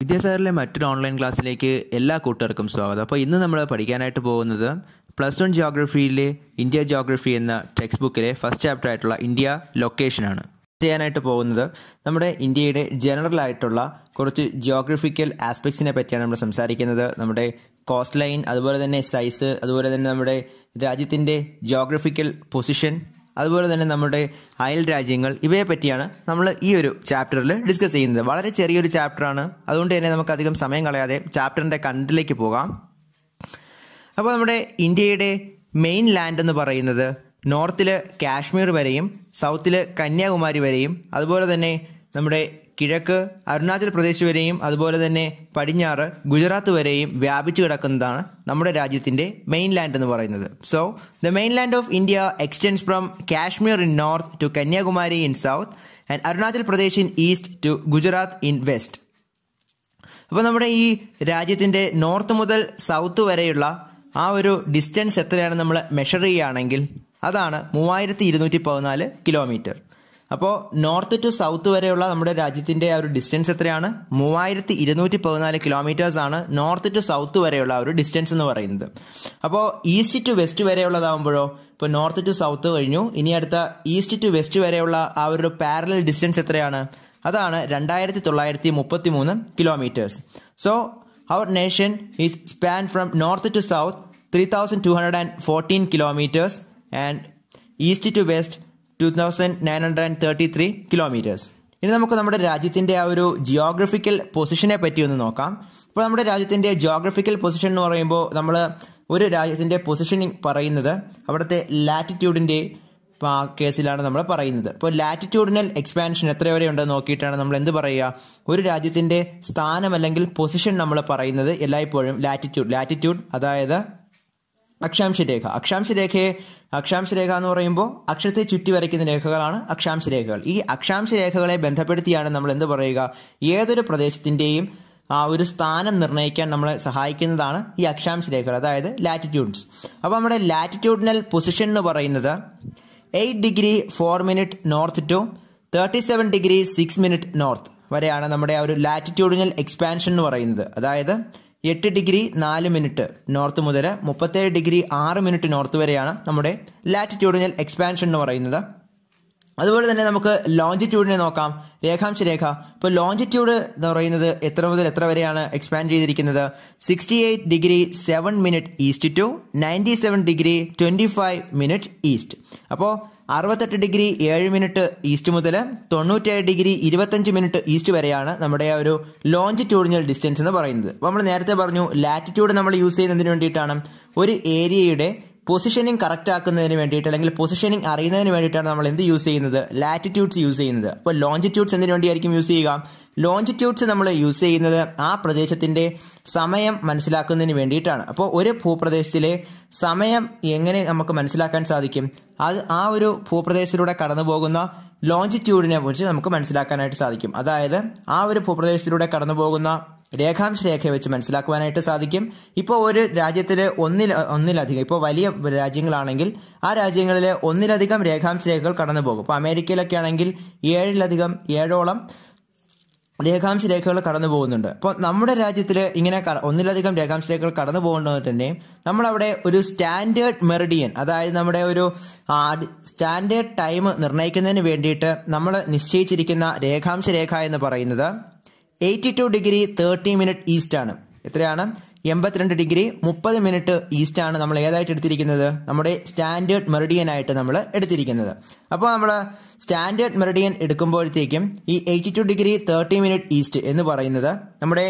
വിദ്യാസാഗറിലെ മറ്റൊരു ഓൺലൈൻ ക്ലാസ്സിലേക്ക് എല്ലാ കൂട്ടുകാർക്കും സ്വാഗതം അപ്പോൾ ഇന്ന് നമ്മൾ പഠിക്കാനായിട്ട് പോകുന്നത് പ്ലസ് വൺ ജിയോഗ്രഫിയിലെ ഇന്ത്യ ജിയോഗ്രഫി എന്ന ടെക്സ്റ്റ് ബുക്കിലെ ഫസ്റ്റ് ചാപ്റ്റർ ആയിട്ടുള്ള ഇന്ത്യ ലൊക്കേഷനാണ് ചെയ്യാനായിട്ട് പോകുന്നത് നമ്മുടെ ഇന്ത്യയുടെ ജനറൽ ആയിട്ടുള്ള കുറച്ച് ജിയോഗ്രഫിക്കൽ ആസ്പെക്ട്സിനെ പറ്റിയാണ് നമ്മൾ സംസാരിക്കുന്നത് നമ്മുടെ കോസ്റ്റ് ലൈൻ അതുപോലെ തന്നെ സൈസ് അതുപോലെ തന്നെ നമ്മുടെ രാജ്യത്തിൻ്റെ ജോഗ്രഫിക്കൽ പൊസിഷൻ അതുപോലെ തന്നെ നമ്മുടെ അയൽ രാജ്യങ്ങൾ ഇവയെ പറ്റിയാണ് നമ്മൾ ഈ ഒരു ചാപ്റ്ററിൽ ഡിസ്കസ് ചെയ്യുന്നത് വളരെ ചെറിയൊരു ചാപ്റ്ററാണ് അതുകൊണ്ട് തന്നെ നമുക്ക് അധികം സമയം കളയാതെ ചാപ്റ്ററിൻ്റെ കണ്ടിലേക്ക് പോകാം അപ്പോൾ നമ്മുടെ ഇന്ത്യയുടെ മെയിൻ ലാൻഡ് എന്ന് പറയുന്നത് നോർത്തിൽ കാശ്മീർ വരെയും സൗത്തിൽ കന്യാകുമാരി വരെയും അതുപോലെ തന്നെ നമ്മുടെ കിഴക്ക് അരുണാചൽ പ്രദേശ് വരെയും അതുപോലെ തന്നെ പടിഞ്ഞാറ് ഗുജറാത്ത് വരെയും വ്യാപിച്ചു കിടക്കുന്നതാണ് നമ്മുടെ രാജ്യത്തിൻ്റെ ലാൻഡ് എന്ന് പറയുന്നത് so the land of India extends from Kashmir in north to Kanyakumari in south and Arunachal Pradesh in east to Gujarat in west അപ്പോൾ നമ്മുടെ ഈ രാജ്യത്തിൻ്റെ നോർത്ത് മുതൽ സൗത്ത് വരെയുള്ള ആ ഒരു ഡിസ്റ്റൻസ് എത്രയാണ് നമ്മൾ മെഷർ ചെയ്യുകയാണെങ്കിൽ അതാണ് മൂവായിരത്തി ഇരുന്നൂറ്റി പതിനാല് കിലോമീറ്റർ അപ്പോൾ നോർത്ത് ടു സൗത്ത് വരെയുള്ള നമ്മുടെ രാജ്യത്തിൻ്റെ ആ ഒരു ഡിസ്റ്റൻസ് എത്രയാണ് മൂവായിരത്തി ഇരുന്നൂറ്റി പതിനാല് കിലോമീറ്റേഴ്സ് ആണ് നോർത്ത് ടു സൗത്ത് വരെയുള്ള ആ ഒരു ഡിസ്റ്റൻസ് എന്ന് പറയുന്നത് അപ്പോൾ ഈസ്റ്റ് ടു വെസ്റ്റ് വരെയുള്ളതാകുമ്പോഴോ ഇപ്പോൾ നോർത്ത് ടു സൗത്ത് കഴിഞ്ഞു ഇനി അടുത്ത ഈസ്റ്റ് ടു വെസ്റ്റ് വരെയുള്ള ആ ഒരു പാരലൽ ഡിസ്റ്റൻസ് എത്രയാണ് അതാണ് രണ്ടായിരത്തി തൊള്ളായിരത്തി മുപ്പത്തി മൂന്ന് kilometres so our nation is span from north to south three thousand two hundred and fourteen kilometres and east to west two thousand nine hundred and thirty three kilometres ഇനി നമുക്ക് നമ്മുടെ രാജ്യത്തിൻ്റെ ആ ഒരു ജിയോഗ്രഫിക്കൽ പൊസിഷനെ പറ്റി ഒന്ന് നോക്കാം ഇപ്പോൾ നമ്മുടെ രാജ്യത്തിൻ്റെ ജിയോഗ്രഫിക്കൽ പൊസിഷൻ എന്ന് പറയുമ്പോൾ നമ്മൾ ഒരു രാജ്യത്തിൻ്റെ പൊസിഷനിങ് പറയുന്നത് അവിടുത്തെ ലാറ്റിറ്റ്യൂഡിൻ്റെ കേസിലാണ് നമ്മൾ പറയുന്നത് ഇപ്പോൾ ലാറ്റിറ്റ്യൂഡിനൽ എക്സ്പാൻഷൻ എത്ര വരെ ഉണ്ടെന്ന് നോക്കിയിട്ടാണ് നമ്മൾ എന്ത് പറയുക ഒരു രാജ്യത്തിൻ്റെ സ്ഥാനം അല്ലെങ്കിൽ പൊസിഷൻ നമ്മൾ പറയുന്നത് എല്ലായ്പ്പോഴും ലാറ്റിറ്റ്യൂഡ് ലാറ്റിറ്റ്യൂഡ് അതായത് അക്ഷാംശ രേഖ അക്ഷാംശ രേഖയെ അക്ഷാംശ രേഖ എന്ന് പറയുമ്പോൾ അക്ഷരത്തെ ചുറ്റി വരയ്ക്കുന്ന രേഖകളാണ് അക്ഷാംശ രേഖകൾ ഈ അക്ഷാംശ രേഖകളെ ബന്ധപ്പെടുത്തിയാണ് നമ്മൾ എന്ത് പറയുക ഏതൊരു പ്രദേശത്തിൻ്റെയും ആ ഒരു സ്ഥാനം നിർണ്ണയിക്കാൻ നമ്മളെ സഹായിക്കുന്നതാണ് ഈ അക്ഷാംശ രേഖകൾ അതായത് ലാറ്റിറ്റ്യൂഡ്സ് അപ്പോൾ നമ്മുടെ ലാറ്റിറ്റ്യൂഡിനൽ പൊസിഷൻ എന്ന് പറയുന്നത് eight degree four minute north to thirty seven degree six minute north വരെയാണ് നമ്മുടെ ആ ഒരു ലാറ്റിറ്റ്യൂഡിനൽ എക്സ്പാൻഷൻ എന്ന് പറയുന്നത് അതായത് എട്ട് ഡിഗ്രി നാല് മിനിറ്റ് നോർത്ത് മുതൽ മുപ്പത്തേഴ് ഡിഗ്രി ആറ് മിനിറ്റ് നോർത്ത് വരെയാണ് നമ്മുടെ ലാറ്റിറ്റ്യൂഡിനൽ എക്സ്പാൻഷൻ എന്ന് പറയുന്നത് അതുപോലെ തന്നെ നമുക്ക് ലോഞ്ചിറ്റ്യൂഡിനെ നോക്കാം രേഖാംശ രേഖ ഇപ്പോൾ ലോഞ്ചിറ്റ്യൂഡ് എന്ന് പറയുന്നത് എത്ര മുതൽ എത്ര വരെയാണ് എക്സ്പാൻഡ് ചെയ്തിരിക്കുന്നത് sixty eight degree seven minute east to ninety seven degree twenty five minute east അപ്പോൾ അറുപത്തെട്ട് ഡിഗ്രി ഏഴ് മിനിറ്റ് ഈസ്റ്റ് മുതൽ തൊണ്ണൂറ്റേഴ് ഡിഗ്രി ഇരുപത്തഞ്ച് മിനിറ്റ് ഈസ്റ്റ് വരെയാണ് നമ്മുടെ ഒരു ലോഞ്ചിറ്റ്യൂഡിനൽ ഡിസ്റ്റൻസ് എന്ന് പറയുന്നത് അപ്പോൾ നമ്മൾ നേരത്തെ പറഞ്ഞു ലാറ്റിറ്റ്യൂഡ് നമ്മൾ യൂസ് ചെയ്യുന്നതിന് വേണ്ടിയിട്ടാണ് ഒരു ഏരിയയുടെ പൊസിഷനിങ് കറക്റ്റ് ആക്കുന്നതിന് വേണ്ടിയിട്ട് അല്ലെങ്കിൽ പൊസിഷനിങ് അറിയുന്നതിന് വേണ്ടിയിട്ടാണ് നമ്മൾ എന്ത് യൂസ് ചെയ്യുന്നത് ലാറ്റിറ്റ്യൂഡ്സ് യൂസ് ചെയ്യുന്നത് അപ്പോൾ ലോഞ്ചിറ്റ്യൂഡ്സ് എന്തിനു വേണ്ടിയായിരിക്കും യൂസ് ചെയ്യുക ലോഞ്ചിറ്റ്യൂഡ്സ് നമ്മൾ യൂസ് ചെയ്യുന്നത് ആ പ്രദേശത്തിൻ്റെ സമയം മനസ്സിലാക്കുന്നതിന് വേണ്ടിയിട്ടാണ് അപ്പോൾ ഒരു ഭൂപ്രദേശത്തിലെ സമയം എങ്ങനെ നമുക്ക് മനസ്സിലാക്കാൻ സാധിക്കും അത് ആ ഒരു ഭൂപ്രദേശത്തിലൂടെ കടന്നു പോകുന്ന ലോഞ്ചിറ്റ്യൂഡിനെ കുറിച്ച് നമുക്ക് മനസ്സിലാക്കാനായിട്ട് സാധിക്കും അതായത് ആ ഒരു ഭൂപ്രദേശത്തിലൂടെ കടന്നു പോകുന്ന രേഖാംശ രേഖയെ വെച്ച് മനസ്സിലാക്കുവാനായിട്ട് സാധിക്കും ഇപ്പോൾ ഒരു രാജ്യത്തിൽ ഒന്നിൽ ഒന്നിലധികം ഇപ്പോൾ വലിയ രാജ്യങ്ങളാണെങ്കിൽ ആ രാജ്യങ്ങളിലെ ഒന്നിലധികം രേഖാംശ രേഖകൾ കടന്നു പോകും ഇപ്പോൾ അമേരിക്കയിലൊക്കെ ആണെങ്കിൽ ഏഴിലധികം ഏഴോളം രേഖാംശ രേഖകൾ കടന്നു പോകുന്നുണ്ട് അപ്പോൾ നമ്മുടെ രാജ്യത്തിൽ ഇങ്ങനെ ഒന്നിലധികം രേഖാംശ രേഖകൾ കടന്നു പോകുന്നത് തന്നെ നമ്മളവിടെ ഒരു സ്റ്റാൻഡേർഡ് മെറിഡിയൻ അതായത് നമ്മുടെ ഒരു സ്റ്റാൻഡേർഡ് ടൈം നിർണ്ണയിക്കുന്നതിന് വേണ്ടിയിട്ട് നമ്മൾ നിശ്ചയിച്ചിരിക്കുന്ന രേഖാംശ രേഖ എന്ന് പറയുന്നത് eighty two degree thirty minute east ആണ് എത്രയാണ് എൺപത്തിരണ്ട് ഡിഗ്രി മുപ്പത് മിനിറ്റ് ഈസ്റ്റ് ആണ് നമ്മൾ ഏതായിട്ട് എടുത്തിരിക്കുന്നത് നമ്മുടെ സ്റ്റാൻഡേർഡ് മെറിഡിയൻ ആയിട്ട് നമ്മൾ എടുത്തിരിക്കുന്നത് അപ്പോൾ നമ്മൾ സ്റ്റാൻഡേർഡ് മെറിഡിയൻ എടുക്കുമ്പോഴത്തേക്കും ഈ eighty two degree thirty minute east എന്ന് പറയുന്നത് നമ്മുടെ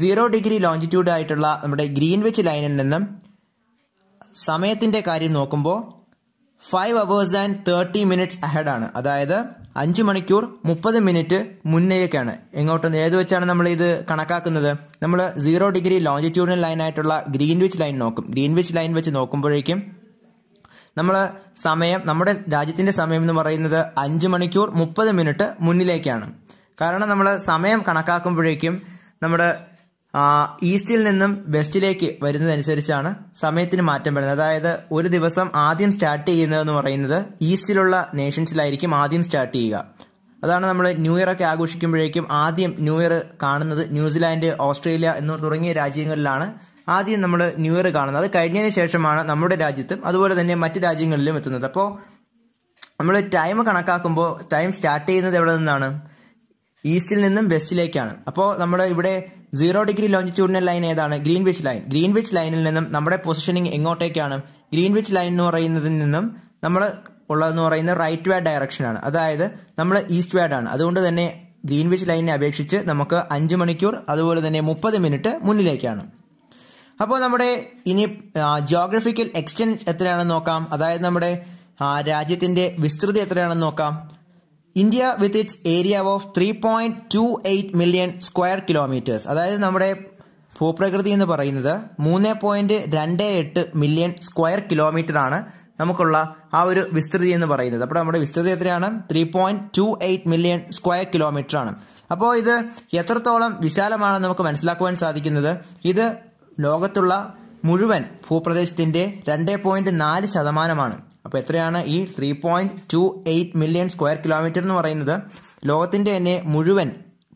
സീറോ ഡിഗ്രി ലോഞ്ചിറ്റ്യൂഡ് ആയിട്ടുള്ള നമ്മുടെ ഗ്രീൻവിച്ച് ലൈനിൽ നിന്നും സമയത്തിൻ്റെ കാര്യം നോക്കുമ്പോൾ five hours and thirty minutes ആണ് അതായത് അഞ്ച് മണിക്കൂർ മുപ്പത് മിനിറ്റ് മുന്നേക്കാണ് എങ്ങോട്ടെന്ന് ഏത് വെച്ചാണ് നമ്മൾ ഇത് കണക്കാക്കുന്നത് നമ്മൾ സീറോ ഡിഗ്രി ലോഞ്ചിറ്റ്യൂഡിനൽ ലൈൻ ആയിട്ടുള്ള ഗ്രീൻവിച്ച് ലൈൻ നോക്കും ഗ്രീൻവിച്ച് ലൈൻ വെച്ച് നോക്കുമ്പോഴേക്കും നമ്മൾ സമയം നമ്മുടെ രാജ്യത്തിൻ്റെ സമയം എന്ന് പറയുന്നത് അഞ്ച് മണിക്കൂർ മുപ്പത് മിനിറ്റ് മുന്നിലേക്കാണ് കാരണം നമ്മൾ സമയം കണക്കാക്കുമ്പോഴേക്കും നമ്മുടെ ഈസ്റ്റിൽ നിന്നും വെസ്റ്റിലേക്ക് വരുന്നതനുസരിച്ചാണ് സമയത്തിന് മാറ്റം വരുന്നത് അതായത് ഒരു ദിവസം ആദ്യം സ്റ്റാർട്ട് ചെയ്യുന്നതെന്ന് പറയുന്നത് ഈസ്റ്റിലുള്ള നേഷൻസിലായിരിക്കും ആദ്യം സ്റ്റാർട്ട് ചെയ്യുക അതാണ് നമ്മൾ ന്യൂ ഇയർ ഒക്കെ ആഘോഷിക്കുമ്പോഴേക്കും ആദ്യം ന്യൂ ഇയർ കാണുന്നത് ന്യൂസിലാൻഡ് ഓസ്ട്രേലിയ എന്ന് തുടങ്ങിയ രാജ്യങ്ങളിലാണ് ആദ്യം നമ്മൾ ന്യൂ ഇയർ കാണുന്നത് അത് കഴിഞ്ഞതിന് ശേഷമാണ് നമ്മുടെ രാജ്യത്തും അതുപോലെ തന്നെ മറ്റ് രാജ്യങ്ങളിലും എത്തുന്നത് അപ്പോൾ നമ്മൾ ടൈം കണക്കാക്കുമ്പോൾ ടൈം സ്റ്റാർട്ട് ചെയ്യുന്നത് എവിടെ നിന്നാണ് ഈസ്റ്റിൽ നിന്നും വെസ്റ്റിലേക്കാണ് അപ്പോൾ നമ്മൾ ഇവിടെ സീറോ ഡിഗ്രി ലോഞ്ചിറ്റ്യൂഡിനൽ ലൈൻ ഏതാണ് ഗ്രീൻവിച്ച് ലൈൻ ഗ്രീൻവിച്ച് ലൈനിൽ നിന്നും നമ്മുടെ പൊസിഷനിങ് എങ്ങോട്ടേക്കാണ് ഗ്രീൻവിച്ച് ലൈൻ എന്ന് പറയുന്നതിൽ നിന്നും നമ്മൾ ഉള്ളതെന്ന് പറയുന്നത് റൈറ്റ് വേഡ് ഡയറക്ഷനാണ് അതായത് നമ്മൾ ഈസ്റ്റ് ആണ് അതുകൊണ്ട് തന്നെ ഗ്രീൻവിച്ച് ലൈനിനെ അപേക്ഷിച്ച് നമുക്ക് അഞ്ച് മണിക്കൂർ അതുപോലെ തന്നെ മുപ്പത് മിനിറ്റ് മുന്നിലേക്കാണ് അപ്പോൾ നമ്മുടെ ഇനി ജോഗ്രഫിക്കൽ എക്സ്റ്റെൻറ്റ് എത്രയാണെന്ന് നോക്കാം അതായത് നമ്മുടെ രാജ്യത്തിൻ്റെ വിസ്തൃതി എത്രയാണെന്ന് നോക്കാം India with its area of three point two eight million square kilometres അതായത് നമ്മുടെ ഭൂപ്രകൃതി എന്ന് പറയുന്നത് മൂന്ന് പോയിന്റ് രണ്ട് എട്ട് മില്യൺ സ്ക്വയർ കിലോമീറ്റർ ആണ് നമുക്കുള്ള ആ ഒരു വിസ്തൃതി എന്ന് പറയുന്നത് അപ്പോൾ നമ്മുടെ വിസ്തൃതി എത്രയാണ് three point two eight million square kilometre ആണ് അപ്പോൾ ഇത് എത്രത്തോളം വിശാലമാണെന്ന് നമുക്ക് മനസ്സിലാക്കുവാൻ സാധിക്കുന്നത് ഇത് ലോകത്തുള്ള മുഴുവൻ ഭൂപ്രദേശത്തിൻ്റെ രണ്ട് പോയിന്റ് നാല് ശതമാനമാണ് അപ്പോൾ എത്രയാണ് ഈ three point two eight million square kilometre എന്ന് പറയുന്നത് ലോകത്തിൻ്റെ തന്നെ മുഴുവൻ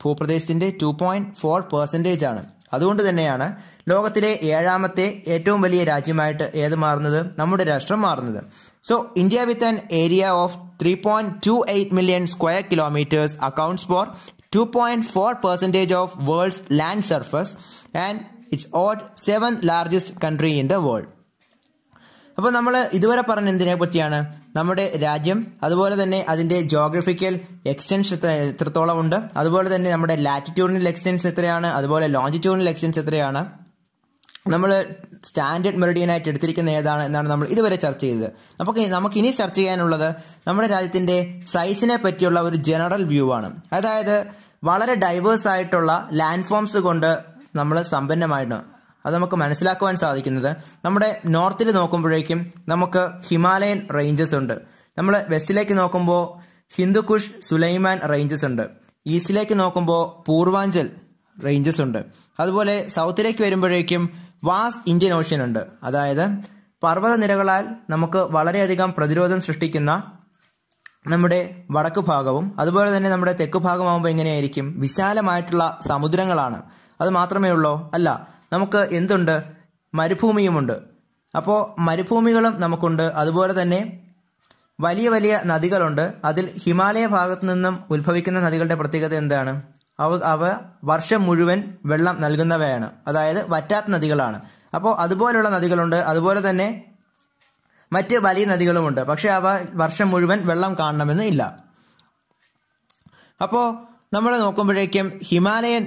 ഭൂപ്രദേശത്തിൻ്റെ ടു പോയിൻറ്റ് ഫോർ പെർസെൻറ്റേജ് ആണ് അതുകൊണ്ട് തന്നെയാണ് ലോകത്തിലെ ഏഴാമത്തെ ഏറ്റവും വലിയ രാജ്യമായിട്ട് ഏത് മാറുന്നത് നമ്മുടെ രാഷ്ട്രം മാറുന്നത് so India with an area of three point two eight million square kilometres accounts for two point four percentage of world's land surface and its ought seven largest country in the world അപ്പോൾ നമ്മൾ ഇതുവരെ പറഞ്ഞ എന്തിനെ പറ്റിയാണ് നമ്മുടെ രാജ്യം അതുപോലെ തന്നെ അതിന്റെ ജോഗ്രഫിക്കൽ എക്സ്റ്റൻസ് എത്രത്തോളം ഉണ്ട് അതുപോലെ തന്നെ നമ്മുടെ ലാറ്റിറ്റ്യൂഡിനൽ എക്സ്റ്റൻസ് എത്രയാണ് അതുപോലെ ലോഞ്ചിറ്റ്യൂഡിനൽ എക്സ്റ്റൻസ് എത്രയാണ് നമ്മൾ സ്റ്റാൻഡേർഡ് മെറിഡിയൻ ആയിട്ട് എടുത്തിരിക്കുന്ന ഏതാണ് എന്നാണ് നമ്മൾ ഇതുവരെ ചർച്ച ചെയ്തത് നമുക്ക് നമുക്ക് ഇനി ചർച്ച ചെയ്യാനുള്ളത് നമ്മുടെ രാജ്യത്തിന്റെ സൈസിനെ പറ്റിയുള്ള ഒരു ജനറൽ വ്യൂ ആണ് അതായത് വളരെ ഡൈവേഴ്സ് ആയിട്ടുള്ള ലാൻഡ് ഫോംസ് കൊണ്ട് നമ്മൾ സമ്പന്നമായിട്ടുണ്ട് അത് നമുക്ക് മനസ്സിലാക്കുവാൻ സാധിക്കുന്നത് നമ്മുടെ നോർത്തിൽ നോക്കുമ്പോഴേക്കും നമുക്ക് ഹിമാലയൻ റേഞ്ചസ് ഉണ്ട് നമ്മൾ വെസ്റ്റിലേക്ക് നോക്കുമ്പോൾ ഹിന്ദുക്കുഷ് സുലൈമാൻ റേഞ്ചസ് ഉണ്ട് ഈസ്റ്റിലേക്ക് നോക്കുമ്പോൾ പൂർവാഞ്ചൽ റേഞ്ചസ് ഉണ്ട് അതുപോലെ സൗത്തിലേക്ക് വരുമ്പോഴേക്കും വാസ് ഇന്ത്യൻ ഓഷ്യൻ ഉണ്ട് അതായത് നിരകളാൽ നമുക്ക് വളരെയധികം പ്രതിരോധം സൃഷ്ടിക്കുന്ന നമ്മുടെ വടക്ക് ഭാഗവും അതുപോലെ തന്നെ നമ്മുടെ തെക്ക് ഭാഗമാകുമ്പോൾ എങ്ങനെയായിരിക്കും വിശാലമായിട്ടുള്ള സമുദ്രങ്ങളാണ് അത് മാത്രമേ ഉള്ളൂ അല്ല നമുക്ക് എന്തുണ്ട് മരുഭൂമിയുമുണ്ട് അപ്പോൾ മരുഭൂമികളും നമുക്കുണ്ട് അതുപോലെ തന്നെ വലിയ വലിയ നദികളുണ്ട് അതിൽ ഹിമാലയ ഭാഗത്തു നിന്നും ഉത്ഭവിക്കുന്ന നദികളുടെ പ്രത്യേകത എന്താണ് അവ അവ വർഷം മുഴുവൻ വെള്ളം നൽകുന്നവയാണ് അതായത് വറ്റാത്ത നദികളാണ് അപ്പോൾ അതുപോലെയുള്ള നദികളുണ്ട് അതുപോലെ തന്നെ മറ്റ് വലിയ നദികളുമുണ്ട് പക്ഷേ അവ വർഷം മുഴുവൻ വെള്ളം കാണണമെന്ന് ഇല്ല അപ്പോൾ നമ്മൾ നോക്കുമ്പോഴേക്കും Himalayan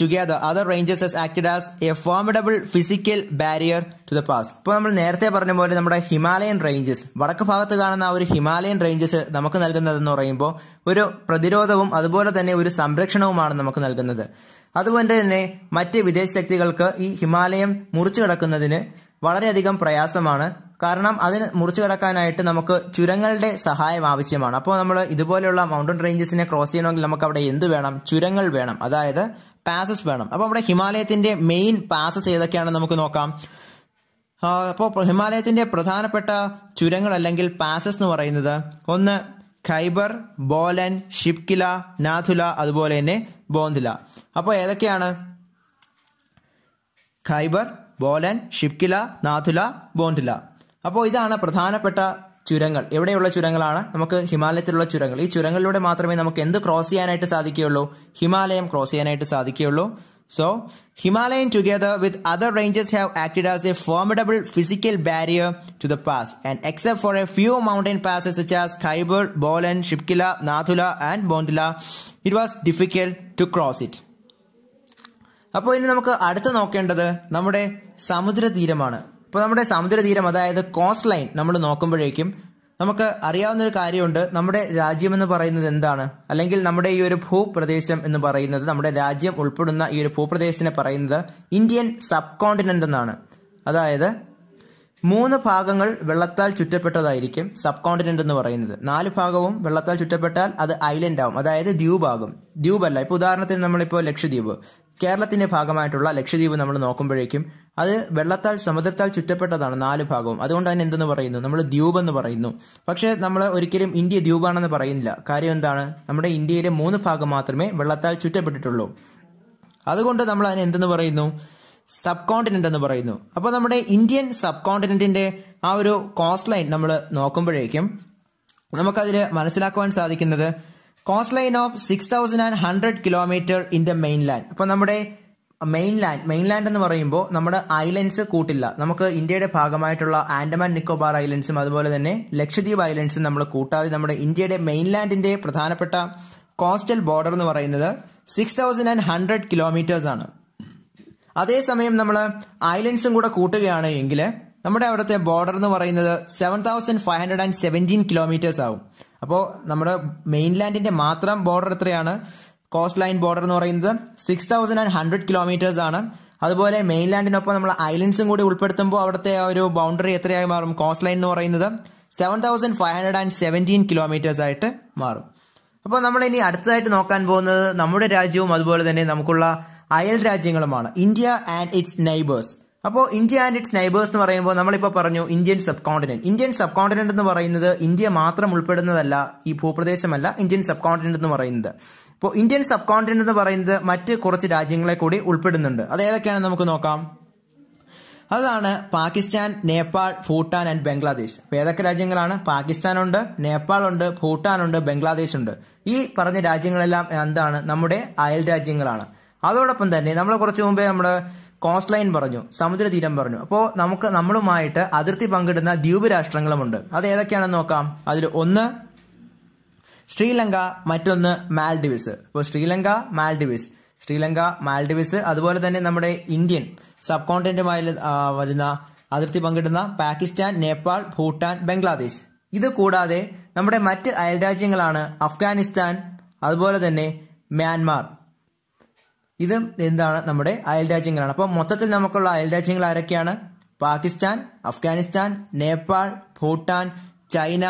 together other ranges has acted as a formidable physical barrier to the past ഇപ്പോൾ നമ്മൾ നേരത്തെ പറഞ്ഞ പോലെ നമ്മുടെ ഹിമാലയൻ റേഞ്ചസ് വടക്ക് ഭാഗത്ത് കാണുന്ന ആ ഒരു ഹിമാലയൻ റേഞ്ചസ് നമുക്ക് നൽകുന്നതെന്ന് പറയുമ്പോൾ ഒരു പ്രതിരോധവും അതുപോലെ തന്നെ ഒരു സംരക്ഷണവുമാണ് നമുക്ക് നൽകുന്നത് അതുകൊണ്ട് തന്നെ മറ്റ് വിദേശ ശക്തികൾക്ക് ഈ ഹിമാലയം മുറിച്ചു കിടക്കുന്നതിന് വളരെയധികം പ്രയാസമാണ് കാരണം അതിന് മുറിച്ചു കടക്കാനായിട്ട് നമുക്ക് ചുരങ്ങളുടെ സഹായം ആവശ്യമാണ് അപ്പോൾ നമ്മൾ ഇതുപോലെയുള്ള മൗണ്ടൻ റേഞ്ചസിനെ ക്രോസ് ചെയ്യണമെങ്കിൽ നമുക്ക് അവിടെ എന്ത് വേണം ചുരങ്ങൾ വേണം അതായത് പാസസ് വേണം അപ്പോൾ അവിടെ ഹിമാലയത്തിന്റെ മെയിൻ പാസസ് ഏതൊക്കെയാണെന്ന് നമുക്ക് നോക്കാം അപ്പോൾ ഹിമാലയത്തിന്റെ പ്രധാനപ്പെട്ട ചുരങ്ങൾ അല്ലെങ്കിൽ പാസസ് എന്ന് പറയുന്നത് ഒന്ന് ഖൈബർ ബോലൻ ഷിപ്കില നാഥുല അതുപോലെ തന്നെ ബോന്തില അപ്പോൾ ഏതൊക്കെയാണ് ഖൈബർ ബോലൻ ഷിപ്കില നാഥുല ബോണ്ടില അപ്പോൾ ഇതാണ് പ്രധാനപ്പെട്ട ചുരങ്ങൾ എവിടെയുള്ള ചുരങ്ങളാണ് നമുക്ക് ഹിമാലയത്തിലുള്ള ചുരങ്ങൾ ഈ ചുരങ്ങളിലൂടെ മാത്രമേ നമുക്ക് എന്ത് ക്രോസ് ചെയ്യാനായിട്ട് സാധിക്കുകയുള്ളൂ ഹിമാലയം ക്രോസ് ചെയ്യാനായിട്ട് സാധിക്കുകയുള്ളൂ so Himalayan together with other ranges have acted as a formidable physical barrier to the past and except for a few mountain passes such as Khyber Bolan Shipkila Nathula and Bomdila it was difficult to cross it അപ്പോൾ ഇനി നമുക്ക് അടുത്ത് നോക്കേണ്ടത് നമ്മുടെ തീരമാണ് ഇപ്പോൾ നമ്മുടെ സമുദ്രതീരം അതായത് cost line നമ്മൾ നോക്കുമ്പോഴേക്കും നമുക്ക് അറിയാവുന്ന ഒരു കാര്യമുണ്ട് നമ്മുടെ രാജ്യം എന്ന് പറയുന്നത് എന്താണ് അല്ലെങ്കിൽ നമ്മുടെ ഈ ഒരു ഭൂപ്രദേശം എന്ന് പറയുന്നത് നമ്മുടെ രാജ്യം ഉൾപ്പെടുന്ന ഈ ഒരു ഭൂപ്രദേശത്തിനെ പറയുന്നത് ഇന്ത്യൻ സബ് കോണ്ടിനെൻ്റ് എന്നാണ് അതായത് മൂന്ന് ഭാഗങ്ങൾ വെള്ളത്താൽ ചുറ്റപ്പെട്ടതായിരിക്കും സബ് കോണ്ടിനെൻ്റ് എന്ന് പറയുന്നത് നാല് ഭാഗവും വെള്ളത്താൽ ചുറ്റപ്പെട്ടാൽ അത് ഐലൻഡ് ആവും അതായത് ദ്വീപാകും ദ്വീപല്ല ഇപ്പോൾ ഉദാഹരണത്തിന് നമ്മളിപ്പോൾ ലക്ഷദ്വീപ് കേരളത്തിൻ്റെ ഭാഗമായിട്ടുള്ള ലക്ഷദ്വീപ് നമ്മൾ നോക്കുമ്പോഴേക്കും അത് വെള്ളത്താൽ സമുദ്രത്താൽ ചുറ്റപ്പെട്ടതാണ് നാല് ഭാഗവും അതുകൊണ്ട് തന്നെ എന്തെന്ന് പറയുന്നു നമ്മൾ ദ്വീപ് എന്ന് പറയുന്നു പക്ഷേ നമ്മൾ ഒരിക്കലും ഇന്ത്യ ദ്വീപാണെന്ന് പറയുന്നില്ല കാര്യം എന്താണ് നമ്മുടെ ഇന്ത്യയിലെ മൂന്ന് ഭാഗം മാത്രമേ വെള്ളത്താൽ ചുറ്റപ്പെട്ടിട്ടുള്ളൂ അതുകൊണ്ട് നമ്മൾ അതിനെ എന്തെന്ന് പറയുന്നു സബ് കോണ്ടിനെന്റ് എന്ന് പറയുന്നു അപ്പോൾ നമ്മുടെ ഇന്ത്യൻ സബ് കോണ്ടിനെൻറ്റിൻ്റെ ആ ഒരു കോസ്റ്റ് ലൈൻ നമ്മൾ നോക്കുമ്പോഴേക്കും നമുക്കതിൽ മനസ്സിലാക്കുവാൻ സാധിക്കുന്നത് coast line of six thousand and hundred kilometre in the mainland അപ്പോൾ നമ്മുടെ മെയിൻലാൻഡ് മെയിൻലാൻഡ് എന്ന് പറയുമ്പോൾ നമ്മുടെ ഐലൻഡ്സ് കൂട്ടില്ല നമുക്ക് ഇന്ത്യയുടെ ഭാഗമായിട്ടുള്ള ആൻഡമാൻ നിക്കോബാർ ഐലൻഡ്സും അതുപോലെ തന്നെ ലക്ഷദ്വീപ് ഐലൻഡ്സും നമ്മൾ കൂട്ടാതെ നമ്മുടെ ഇന്ത്യയുടെ മെയിൻലാൻഡിൻ്റെ പ്രധാനപ്പെട്ട കോസ്റ്റൽ ബോർഡർ എന്ന് പറയുന്നത് സിക്സ് തൗസൻഡ് ആൻഡ് ഹൺഡ്രഡ് ആണ് അതേസമയം നമ്മൾ ഐലൻഡ്സും കൂടെ കൂട്ടുകയാണ് എങ്കിൽ നമ്മുടെ അവിടുത്തെ ബോർഡർ എന്ന് പറയുന്നത് seven thousand five hundred and seventeen kilometres ആവും അപ്പോൾ നമ്മുടെ മെയിൻലാൻഡിൻ്റെ മാത്രം ബോർഡർ എത്രയാണ് കോസ്റ്റ് ലൈൻ ബോർഡർ എന്ന് പറയുന്നത് six thousand and hundred kilometres ആണ് അതുപോലെ മെയിൻലാൻഡിനൊപ്പം നമ്മൾ ഐലൻഡ്സും കൂടി ഉൾപ്പെടുത്തുമ്പോൾ അവിടുത്തെ ആ ഒരു ബൗണ്ടറി എത്രയായി മാറും കോസ്റ്റ് ലൈൻ എന്ന് പറയുന്നത് seven thousand five hundred and seventeen kilometres ആയിട്ട് മാറും അപ്പോൾ നമ്മൾ ഇനി അടുത്തതായിട്ട് നോക്കാൻ പോകുന്നത് നമ്മുടെ രാജ്യവും അതുപോലെ തന്നെ നമുക്കുള്ള അയൽ രാജ്യങ്ങളുമാണ് ഇന്ത്യ ആൻഡ് ഇറ്റ്സ് നൈബേഴ്സ് അപ്പോൾ ഇന്ത്യ ആൻഡ് ഇറ്റ്സ് നൈബേഴ്സ് എന്ന് പറയുമ്പോൾ നമ്മളിപ്പോൾ പറഞ്ഞു Indian subcontinent Indian subcontinent എന്ന് പറയുന്നത് ഇന്ത്യ മാത്രം ഉൾപ്പെടുന്നതല്ല ഈ ഭൂപ്രദേശമല്ല ഇന്ത്യൻ സബ് കോണ്ടിനെന്റ് എന്ന് പറയുന്നത് ഇപ്പോൾ ഇന്ത്യൻ സബ് കോണ്ടിനെന്റ് എന്ന് പറയുന്നത് മറ്റ് കുറച്ച് രാജ്യങ്ങളെ കൂടി ഉൾപ്പെടുന്നുണ്ട് അത് ഏതൊക്കെയാണ് നമുക്ക് നോക്കാം അതാണ് പാകിസ്ഥാൻ നേപ്പാൾ ഭൂട്ടാൻ ആൻഡ് ബംഗ്ലാദേശ് അപ്പോൾ ഏതൊക്കെ രാജ്യങ്ങളാണ് പാകിസ്ഥാനുണ്ട് നേപ്പാളുണ്ട് ഭൂട്ടാനുണ്ട് ബംഗ്ലാദേശ് ഉണ്ട് ഈ പറഞ്ഞ രാജ്യങ്ങളെല്ലാം എന്താണ് നമ്മുടെ അയൽ രാജ്യങ്ങളാണ് അതോടൊപ്പം തന്നെ നമ്മൾ കുറച്ച് മുമ്പേ നമ്മുടെ കോസ്റ്റ് ലൈൻ പറഞ്ഞു സമുദ്രതീരം പറഞ്ഞു അപ്പോൾ നമുക്ക് നമ്മളുമായിട്ട് അതിർത്തി പങ്കിടുന്ന ദ്വീപ് രാഷ്ട്രങ്ങളുമുണ്ട് അത് ഏതൊക്കെയാണെന്ന് നോക്കാം അതിൽ ഒന്ന് ശ്രീലങ്ക മറ്റൊന്ന് മാൽഡിവിസ് ഇപ്പോൾ ശ്രീലങ്ക മാൽഡിവിസ് ശ്രീലങ്ക മാൽഡിവിസ് അതുപോലെ തന്നെ നമ്മുടെ ഇന്ത്യൻ സബ് കോണ്ടിനുമായി വരുന്ന അതിർത്തി പങ്കിടുന്ന പാകിസ്ഥാൻ നേപ്പാൾ ഭൂട്ടാൻ ബംഗ്ലാദേശ് ഇത് കൂടാതെ നമ്മുടെ മറ്റ് അയൽരാജ്യങ്ങളാണ് അഫ്ഗാനിസ്ഥാൻ അതുപോലെ തന്നെ മ്യാൻമാർ ഇത് എന്താണ് നമ്മുടെ അയൽ രാജ്യങ്ങളാണ് അപ്പോൾ മൊത്തത്തിൽ നമുക്കുള്ള അയൽ രാജ്യങ്ങൾ ആരൊക്കെയാണ് പാകിസ്ഥാൻ അഫ്ഗാനിസ്ഥാൻ നേപ്പാൾ ഭൂട്ടാൻ ചൈന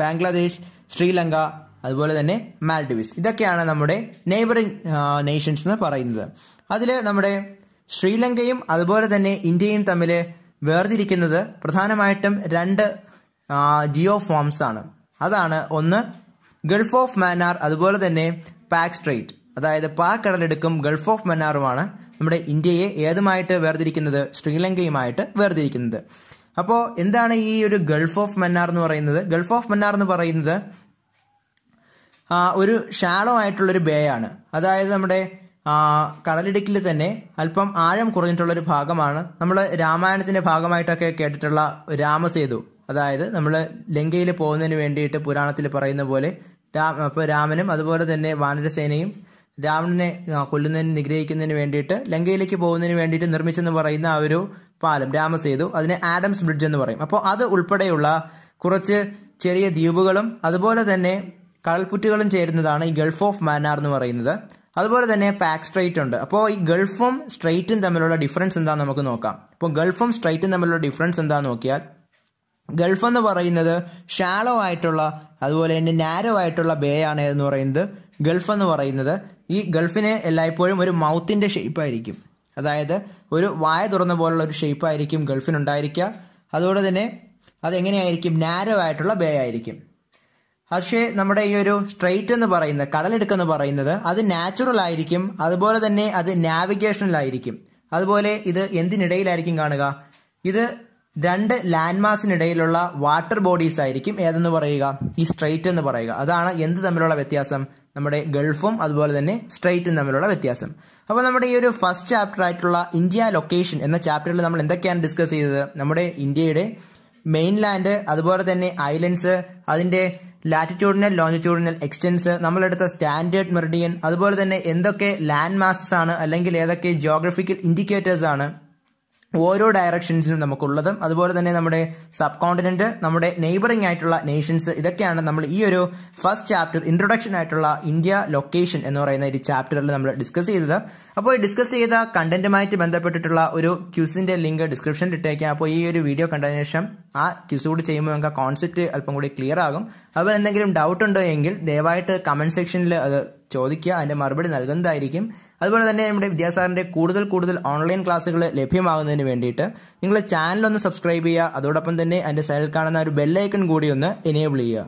ബംഗ്ലാദേശ് ശ്രീലങ്ക അതുപോലെ തന്നെ മാൽഡീവ്സ് ഇതൊക്കെയാണ് നമ്മുടെ നെയ്ബറിങ് നേഷൻസ് എന്ന് പറയുന്നത് അതിൽ നമ്മുടെ ശ്രീലങ്കയും അതുപോലെ തന്നെ ഇന്ത്യയും തമ്മിൽ വേർതിരിക്കുന്നത് പ്രധാനമായിട്ടും രണ്ട് ജിയോ ഫോംസ് ആണ് അതാണ് ഒന്ന് ഗൾഫ് ഓഫ് മാനാർ അതുപോലെ തന്നെ പാക് സ്ട്രേറ്റ് അതായത് പാക് കടലെടുക്കും ഗൾഫ് ഓഫ് മന്നാറുമാണ് നമ്മുടെ ഇന്ത്യയെ ഏതുമായിട്ട് വേർതിരിക്കുന്നത് ശ്രീലങ്കയുമായിട്ട് വേർതിരിക്കുന്നത് അപ്പോൾ എന്താണ് ഈ ഒരു ഗൾഫ് ഓഫ് മന്നാർ എന്ന് പറയുന്നത് ഗൾഫ് ഓഫ് മന്നാർ എന്ന് പറയുന്നത് ഒരു ഷാളോ ആയിട്ടുള്ളൊരു ബേ ആണ് അതായത് നമ്മുടെ കടലിടുക്കിൽ തന്നെ അല്പം ആഴം കുറഞ്ഞിട്ടുള്ളൊരു ഭാഗമാണ് നമ്മൾ രാമായണത്തിൻ്റെ ഭാഗമായിട്ടൊക്കെ കേട്ടിട്ടുള്ള രാമസേതു അതായത് നമ്മൾ ലങ്കയിൽ പോകുന്നതിന് വേണ്ടിയിട്ട് പുരാണത്തിൽ പറയുന്ന പോലെ രാ അപ്പോൾ രാമനും അതുപോലെ തന്നെ വാനരസേനയും രാവണനെ കൊല്ലുന്നതിന് നിഗ്രഹിക്കുന്നതിന് വേണ്ടിയിട്ട് ലങ്കയിലേക്ക് പോകുന്നതിന് വേണ്ടിയിട്ട് നിർമ്മിച്ചെന്ന് പറയുന്ന ആ ഒരു പാലം രാമസേതു അതിനെ ആഡംസ് ബ്രിഡ്ജ് എന്ന് പറയും അപ്പോൾ അത് ഉൾപ്പെടെയുള്ള കുറച്ച് ചെറിയ ദ്വീപുകളും അതുപോലെ തന്നെ കടൽപ്പുറ്റുകളും ചേരുന്നതാണ് ഈ ഗൾഫ് ഓഫ് മാന്നാർ എന്ന് പറയുന്നത് അതുപോലെ തന്നെ പാക്ക് സ്ട്രൈറ്റ് ഉണ്ട് അപ്പോൾ ഈ ഗൾഫും സ്ട്രൈറ്റും തമ്മിലുള്ള ഡിഫറൻസ് എന്താണെന്ന് നമുക്ക് നോക്കാം അപ്പോൾ ഗൾഫും സ്ട്രൈറ്റും തമ്മിലുള്ള ഡിഫറൻസ് എന്താണെന്ന് നോക്കിയാൽ ഗൾഫ് എന്ന് പറയുന്നത് ഷാലോ ആയിട്ടുള്ള അതുപോലെ തന്നെ നാരോ ആയിട്ടുള്ള ബേ ആണ് എന്ന് പറയുന്നത് ഗൾഫ് എന്ന് പറയുന്നത് ഈ ഗൾഫിന് എല്ലായ്പ്പോഴും ഒരു മൗത്തിൻ്റെ ഷേപ്പായിരിക്കും അതായത് ഒരു വായ തുറന്ന പോലുള്ള ഒരു ഷേപ്പായിരിക്കും ഗൾഫിനുണ്ടായിരിക്കുക അതുകൊണ്ട് തന്നെ അതെങ്ങനെയായിരിക്കും നാരോ ആയിട്ടുള്ള ബേ ആയിരിക്കും പക്ഷേ നമ്മുടെ ഈ ഒരു സ്ട്രെയിറ്റ് എന്ന് പറയുന്നത് കടലെടുക്കെന്ന് പറയുന്നത് അത് നാച്ചുറൽ ആയിരിക്കും അതുപോലെ തന്നെ അത് നാവിഗേഷനിലായിരിക്കും അതുപോലെ ഇത് എന്തിനിടയിലായിരിക്കും കാണുക ഇത് രണ്ട് ലാൻഡ് മാസിനിടയിലുള്ള വാട്ടർ ബോഡീസ് ആയിരിക്കും ഏതെന്ന് പറയുക ഈ സ്ട്രൈറ്റ് എന്ന് പറയുക അതാണ് എന്ത് തമ്മിലുള്ള വ്യത്യാസം നമ്മുടെ ഗൾഫും അതുപോലെ തന്നെ സ്ട്രൈറ്റും തമ്മിലുള്ള വ്യത്യാസം അപ്പോൾ നമ്മുടെ ഈ ഒരു ഫസ്റ്റ് ചാപ്റ്റർ ആയിട്ടുള്ള ഇന്ത്യ ലൊക്കേഷൻ എന്ന ചാപ്റ്ററിൽ നമ്മൾ എന്തൊക്കെയാണ് ഡിസ്കസ് ചെയ്തത് നമ്മുടെ ഇന്ത്യയുടെ മെയിൻലാൻഡ് അതുപോലെ തന്നെ ഐലൻഡ്സ് അതിൻ്റെ ലാറ്റിറ്റ്യൂഡിനൽ ലോഞ്ചിറ്റ്യൂഡിനൽ എക്സ്റ്റൻസ് നമ്മളെടുത്ത സ്റ്റാൻഡേർഡ് മെറിഡിയൻ അതുപോലെ തന്നെ എന്തൊക്കെ ലാൻഡ് മാസസ് ആണ് അല്ലെങ്കിൽ ഏതൊക്കെ ജോഗ്രഫിക്കൽ ഇൻഡിക്കേറ്റേഴ്സ് ആണ് ഓരോ ഡയറക്ഷൻസിനും നമുക്കുള്ളതും അതുപോലെ തന്നെ നമ്മുടെ സബ് കോണ്ടിനെന്റ് നമ്മുടെ നെയ്ബറിംഗ് ആയിട്ടുള്ള നേഷൻസ് ഇതൊക്കെയാണ് നമ്മൾ ഈ ഒരു ഫസ്റ്റ് ചാപ്റ്റർ ഇൻട്രൊഡക്ഷൻ ആയിട്ടുള്ള ഇന്ത്യ ലൊക്കേഷൻ എന്ന് പറയുന്ന ഒരു ചാപ്റ്ററിൽ നമ്മൾ ഡിസ്കസ് ചെയ്തത് അപ്പോൾ ഈ ഡിസ്കസ് ചെയ്ത കണ്ടന്റുമായിട്ട് ബന്ധപ്പെട്ടിട്ടുള്ള ഒരു ക്യൂസിന്റെ ലിങ്ക് ഡിസ്ക്രിപ്ഷനിൽ ഇട്ടേക്കാം അപ്പോൾ ഈ ഒരു വീഡിയോ കണ്ടതിന് ശേഷം ആ ക്യൂസ് കൂടി ചെയ്യുമ്പോൾ നമുക്ക് ആ കോൺസെപ്റ്റ് അല്പം കൂടി ക്ലിയർ ആകും അപ്പോൾ എന്തെങ്കിലും ഡൗട്ട് ഉണ്ടോ എങ്കിൽ ദയവായിട്ട് കമന്റ് സെക്ഷനിൽ അത് ചോദിക്കുക അതിന്റെ മറുപടി നൽകുന്നതായിരിക്കും അതുപോലെ തന്നെ നമ്മുടെ വിദ്യാസാറിൻ്റെ കൂടുതൽ കൂടുതൽ ഓൺലൈൻ ക്ലാസ്സുകൾ ലഭ്യമാകുന്നതിന് വേണ്ടിയിട്ട് നിങ്ങൾ ചാനൽ ഒന്ന് സബ്സ്ക്രൈബ് ചെയ്യുക അതോടൊപ്പം തന്നെ അതിൻ്റെ സൈഡിൽ കാണുന്ന ഒരു ബെല്ലൈക്കൺ കൂടി ഒന്ന് എനേബിൾ ചെയ്യുക